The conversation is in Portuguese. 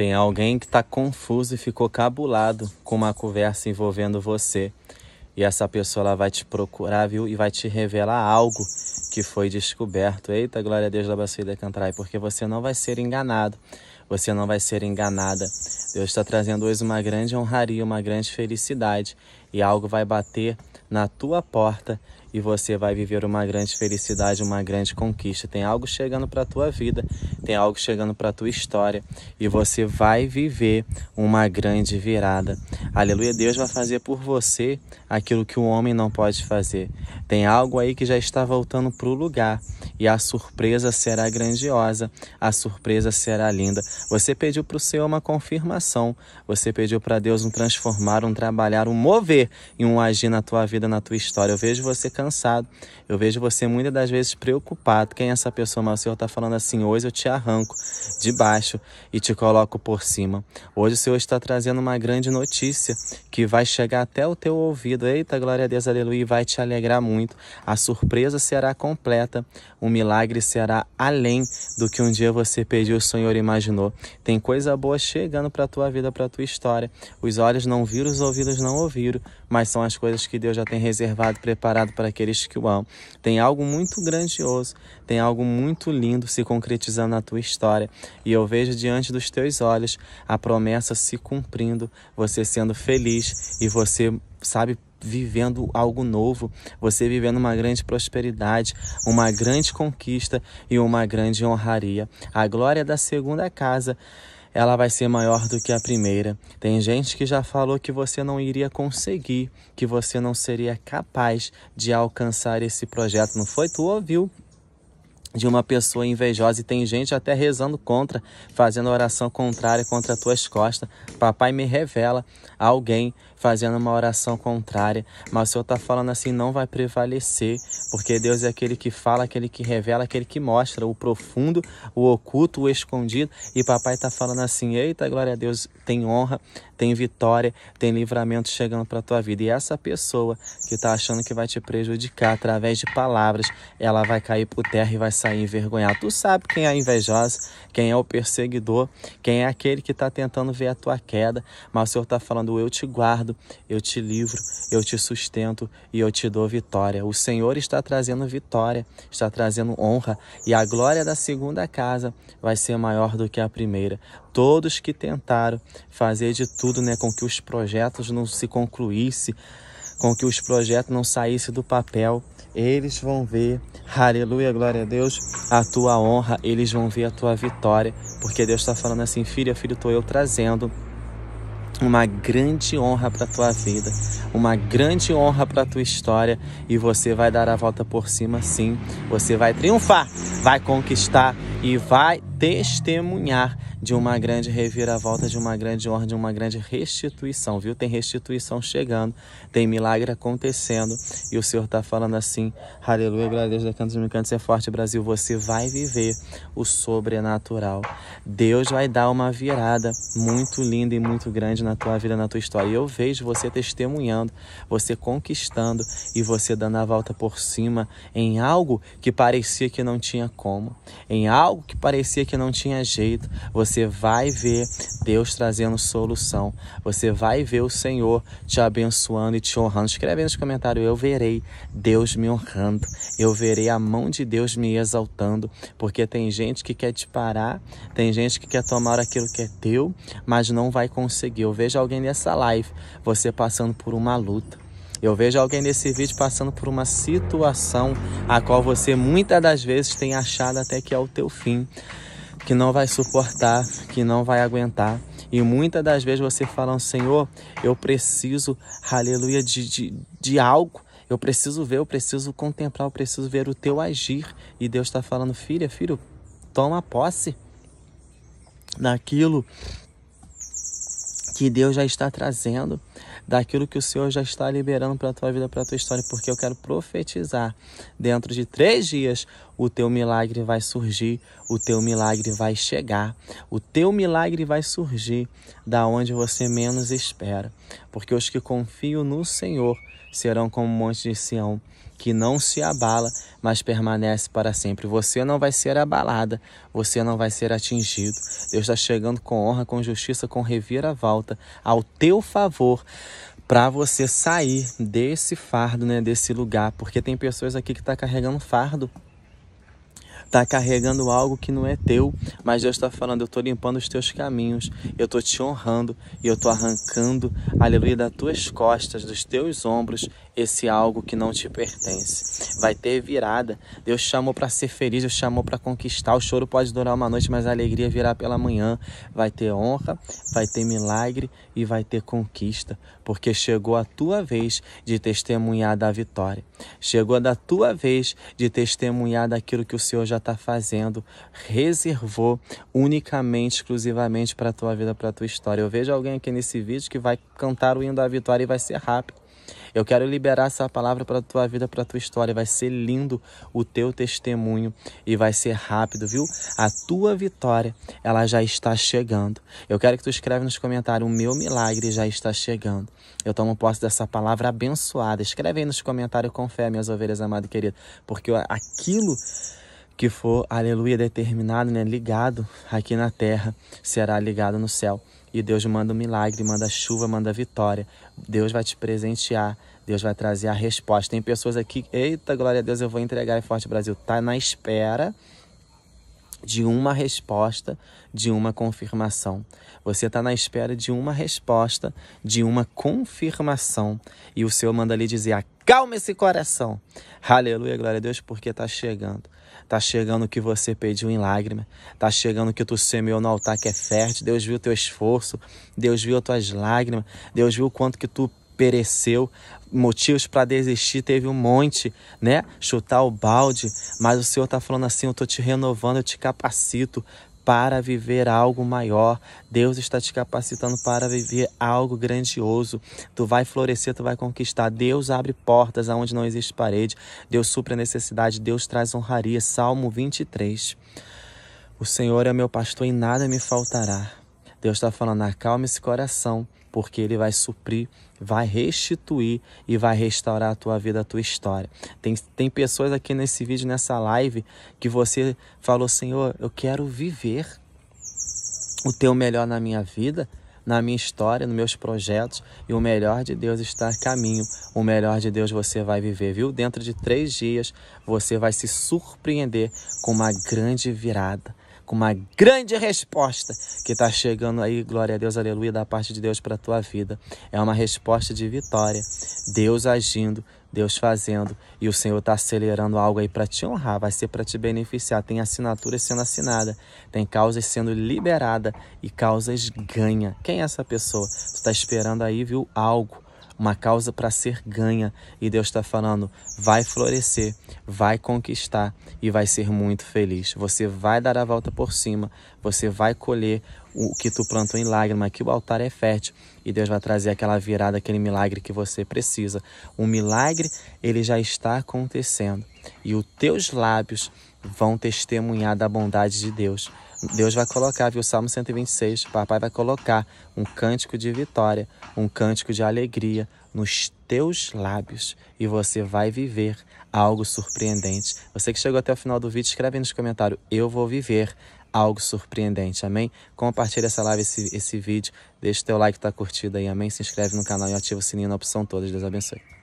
Tem alguém que está confuso e ficou cabulado com uma conversa envolvendo você. E essa pessoa ela vai te procurar, viu? E vai te revelar algo que foi descoberto. Eita, glória a Deus da da Cantrai, porque você não vai ser enganado. Você não vai ser enganada. Deus está trazendo hoje uma grande honraria, uma grande felicidade. E algo vai bater na tua porta e você vai viver uma grande felicidade, uma grande conquista. Tem algo chegando para a tua vida, tem algo chegando para a tua história e você vai viver uma grande virada. Aleluia, Deus vai fazer por você aquilo que o homem não pode fazer. Tem algo aí que já está voltando para o lugar e a surpresa será grandiosa, a surpresa será linda. Você pediu para o Senhor uma confirmação, você pediu para Deus um transformar, um trabalhar, um mover e um agir na tua vida, na tua história. Eu vejo você cansado, eu vejo você muitas das vezes preocupado. Quem é essa pessoa? Mas o Senhor está falando assim: hoje eu te arranco de baixo e te coloco por cima. Hoje o Senhor está trazendo uma grande notícia que vai chegar até o teu ouvido. Eita, glória a Deus, aleluia, e vai te alegrar muito. A surpresa será completa. O milagre será além do que um dia você pediu, sonhou e imaginou. Tem coisa boa chegando para a tua vida, para a tua história. Os olhos não viram, os ouvidos não ouviram, mas são as coisas que Deus já tem reservado, preparado para aqueles que o amam. Tem algo muito grandioso, tem algo muito lindo se concretizando na tua história. E eu vejo diante dos teus olhos a promessa se cumprindo, você sendo feliz e você, sabe, vivendo algo novo, você vivendo uma grande prosperidade, uma grande conquista e uma grande honraria. A glória da segunda casa ela vai ser maior do que a primeira. Tem gente que já falou que você não iria conseguir, que você não seria capaz de alcançar esse projeto. Não foi? Tu ouviu? De uma pessoa invejosa, e tem gente até rezando contra, fazendo oração contrária contra as tuas costas. Papai me revela alguém fazendo uma oração contrária, mas o Senhor está falando assim: não vai prevalecer, porque Deus é aquele que fala, aquele que revela, aquele que mostra o profundo, o oculto, o escondido. E papai está falando assim: eita, glória a Deus, tem honra, tem vitória, tem livramento chegando para a tua vida. E essa pessoa que está achando que vai te prejudicar através de palavras, ela vai cair por terra e vai sair envergonhada. Tu sabe quem é a invejosa, quem é o perseguidor, quem é aquele que está tentando ver a tua queda, mas o Senhor está falando: eu te guardo eu te livro, eu te sustento e eu te dou vitória. O Senhor está trazendo vitória, está trazendo honra e a glória da segunda casa vai ser maior do que a primeira. Todos que tentaram fazer de tudo, né, com que os projetos não se concluíssem, com que os projetos não saíssem do papel, eles vão ver, aleluia, glória a Deus, a tua honra, eles vão ver a tua vitória, porque Deus está falando assim, filha, filho, estou eu trazendo uma grande honra para tua vida, uma grande honra para tua história e você vai dar a volta por cima sim. Você vai triunfar, vai conquistar e vai testemunhar de uma grande reviravolta, de uma grande ordem, uma grande restituição, viu? Tem restituição chegando, tem milagre acontecendo e o Senhor está falando assim: Aleluia, glória a Deus, da Cantos é forte, Brasil, você vai viver o sobrenatural. Deus vai dar uma virada muito linda e muito grande na tua vida, na tua história. E eu vejo você testemunhando, você conquistando e você dando a volta por cima em algo que parecia que não tinha como, em algo que parecia que que não tinha jeito, você vai ver Deus trazendo solução. Você vai ver o Senhor te abençoando e te honrando. Escreve aí nos comentários: Eu verei Deus me honrando. Eu verei a mão de Deus me exaltando. Porque tem gente que quer te parar, tem gente que quer tomar aquilo que é teu, mas não vai conseguir. Eu vejo alguém nessa live, você passando por uma luta. Eu vejo alguém nesse vídeo passando por uma situação a qual você muitas das vezes tem achado até que é o teu fim que não vai suportar, que não vai aguentar. E muitas das vezes você fala, Senhor, eu preciso, aleluia, de, de, de algo eu preciso ver, eu preciso contemplar, eu preciso ver o teu agir. E Deus está falando, filha, filho, toma posse daquilo que Deus já está trazendo, daquilo que o Senhor já está liberando para a tua vida, para a tua história, porque eu quero profetizar. Dentro de três dias, o teu milagre vai surgir, o teu milagre vai chegar, o teu milagre vai surgir da onde você menos espera, porque os que confiam no Senhor serão como o um monte de Sião, que não se abala, mas permanece para sempre. Você não vai ser abalada, você não vai ser atingido. Deus está chegando com honra, com justiça, com reviravolta, ao teu favor para você sair desse fardo, né, desse lugar, porque tem pessoas aqui que está carregando fardo tá carregando algo que não é teu, mas Deus está falando: eu estou limpando os teus caminhos, eu estou te honrando e eu estou arrancando, aleluia, das tuas costas, dos teus ombros, esse algo que não te pertence. Vai ter virada. Deus chamou para ser feliz, Deus chamou para conquistar. O choro pode durar uma noite, mas a alegria virá pela manhã. Vai ter honra, vai ter milagre e vai ter conquista, porque chegou a tua vez de testemunhar da vitória. Chegou da tua vez de testemunhar daquilo que o Senhor já está fazendo, reservou unicamente, exclusivamente para a tua vida, para a tua história. Eu vejo alguém aqui nesse vídeo que vai cantar o hino da vitória e vai ser rápido. Eu quero liberar essa palavra para a tua vida, para a tua história. Vai ser lindo o teu testemunho e vai ser rápido, viu? A tua vitória, ela já está chegando. Eu quero que tu escreve nos comentários: o meu milagre já está chegando. Eu tomo posse dessa palavra abençoada. Escreve aí nos comentários com fé, minhas ovelhas amadas e queridas, porque aquilo que for, aleluia, determinado, né, ligado aqui na terra, será ligado no céu. E Deus manda um milagre, manda chuva, manda vitória. Deus vai te presentear, Deus vai trazer a resposta. Tem pessoas aqui, eita, glória a Deus, eu vou entregar e Forte Brasil. Tá na espera de uma resposta, de uma confirmação. Você está na espera de uma resposta, de uma confirmação. E o Senhor manda lhe dizer: Acalma esse coração. Aleluia, glória a Deus, porque está chegando. Tá chegando o que você pediu em lágrima. Tá chegando o que tu semeou no altar que é fértil. Deus viu o teu esforço. Deus viu as tuas lágrimas. Deus viu o quanto que tu pereceu. Motivos para desistir teve um monte, né? Chutar o balde. Mas o Senhor tá falando assim: eu tô te renovando, eu te capacito para viver algo maior. Deus está te capacitando para viver algo grandioso. Tu vai florescer, tu vai conquistar. Deus abre portas aonde não existe parede. Deus supre a necessidade, Deus traz honraria. Salmo 23. O Senhor é meu pastor e nada me faltará. Deus está falando: acalme esse coração, porque Ele vai suprir, vai restituir e vai restaurar a tua vida, a tua história. Tem, tem pessoas aqui nesse vídeo, nessa live, que você falou: Senhor, eu quero viver o teu melhor na minha vida na minha história, nos meus projetos e o melhor de Deus está a caminho. O melhor de Deus você vai viver, viu? Dentro de três dias você vai se surpreender com uma grande virada com uma grande resposta que está chegando aí, glória a Deus, aleluia, da parte de Deus para a tua vida. É uma resposta de vitória. Deus agindo, Deus fazendo e o Senhor está acelerando algo aí para te honrar, vai ser para te beneficiar. Tem assinatura sendo assinada, tem causas sendo liberada e causas ganha. Quem é essa pessoa? Tu está esperando aí, viu, algo uma causa para ser ganha. E Deus está falando: vai florescer, vai conquistar e vai ser muito feliz. Você vai dar a volta por cima, você vai colher o que tu plantou em lágrima, que o altar é fértil e Deus vai trazer aquela virada, aquele milagre que você precisa. O milagre, ele já está acontecendo e os teus lábios vão testemunhar da bondade de Deus. Deus vai colocar, viu? Salmo 126, papai vai colocar um cântico de vitória, um cântico de alegria nos teus lábios e você vai viver algo surpreendente. Você que chegou até o final do vídeo, escreve aí nos comentários, eu vou viver algo surpreendente, amém? Compartilha essa live, esse, esse vídeo, deixa o teu like, tá curtido aí, amém? Se inscreve no canal e ativa o sininho na opção todas, Deus abençoe.